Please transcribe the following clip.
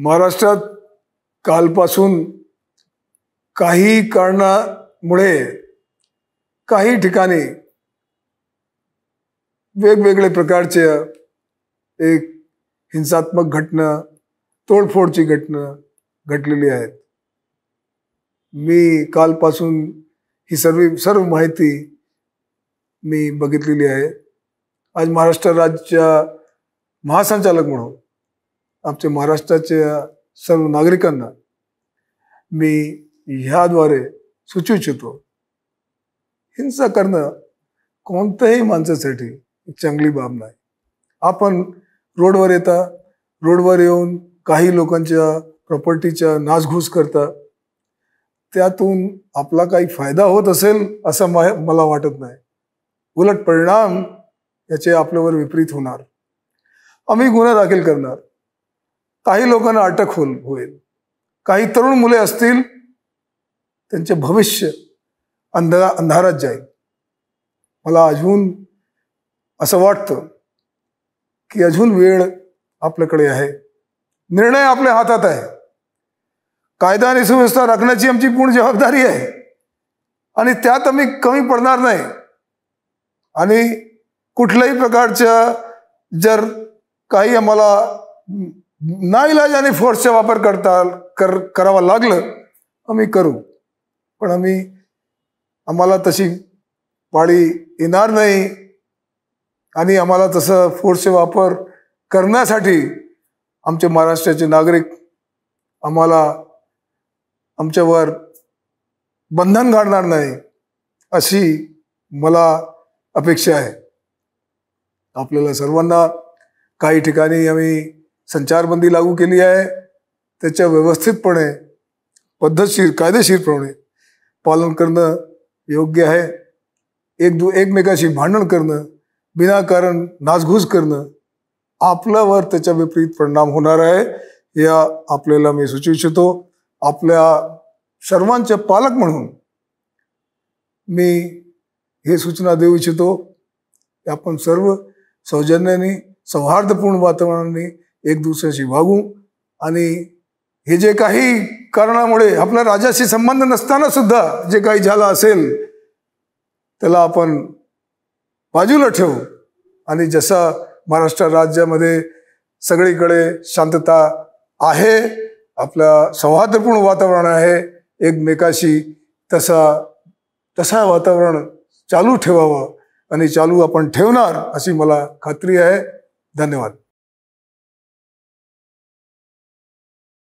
महाराष्ट्रात कालपासून काही कारणामुळे काही ठिकाणी वेगवेगळे प्रकारचे एक हिंसात्मक घटना तोडफोडची घटना घडलेली आहेत मी कालपासून ही सर्व सर्व माहिती मी बघितलेली आहे आज महाराष्ट्र राज्याच्या महासंचालक म्हणून आमच्या महाराष्ट्राच्या सर्व नागरिकांना मी ह्याद्वारे सुचू इच्छितो हिंसा करणं कोणत्याही माणसासाठी चांगली बाब नाही आपण रोडवर येता रोडवर येऊन काही लोकांच्या प्रॉपर्टीच्या नासघूस करता त्यातून आपला काही फायदा होत असेल असं मला वाटत नाही उलट परिणाम याचे आपल्यावर विपरीत होणार आम्ही गुन्हा दाखल करणार काही लोकांना अटक होईल होईल काही तरुण मुले असतील त्यांचे भविष्य अंधारा अंधारात जाईल मला अजून असं वाटतं की अजून वेळ आपल्याकडे आहे निर्णय आपल्या हातात आहे कायदा आणि सुव्यवस्था राखण्याची आमची पूर्ण जबाबदारी आहे आणि त्यात आम्ही कमी पडणार नाही आणि कुठल्याही प्रकारच्या जर काही आम्हाला नाईलाज आणि फोर्सचा वापर करता कर करावा लागलं आम्ही करू पण आम्ही आम्हाला तशी पाळी येणार नाही आणि आम्हाला तसं फोर्सचा वापर करण्यासाठी आमचे महाराष्ट्राचे नागरिक आम्हाला आमच्यावर बंधन घालणार नाही अशी मला अपेक्षा आहे आपल्याला सर्वांना काही ठिकाणी आम्ही संचारबंदी लागू केली आहे त्याच्या व्यवस्थितपणे पद्धतशीर कायदेशीरप्रमाणे पालन करणं योग्य आहे एक दु एकमेकाशी भांडण करणं विनाकारण नाचघूस करणं आपल्यावर त्याच्या विपरीत परिणाम होणार आहे या आपल्याला मी सुचू इच्छितो आपल्या सर्वांचे पालक म्हणून मी हे सूचना देऊ इच्छितो आपण सर्व सौजन्याने सौहार्दपूर्ण वातावरणाने एक दुसऱ्याशी वागू आणि हे जे काही कारणामुळे आपला राजाशी संबंध नसताना सुद्धा जे काही झालं असेल त्याला आपण बाजूला ठेवू आणि जसा महाराष्ट्र राज्यामध्ये सगळीकडे शांतता आहे आपला सौहार्दपूर्ण वातावरण आहे एकमेकाशी तसा तसा वातावरण चालू ठेवावं आणि चालू आपण ठेवणार अशी मला खात्री आहे धन्यवाद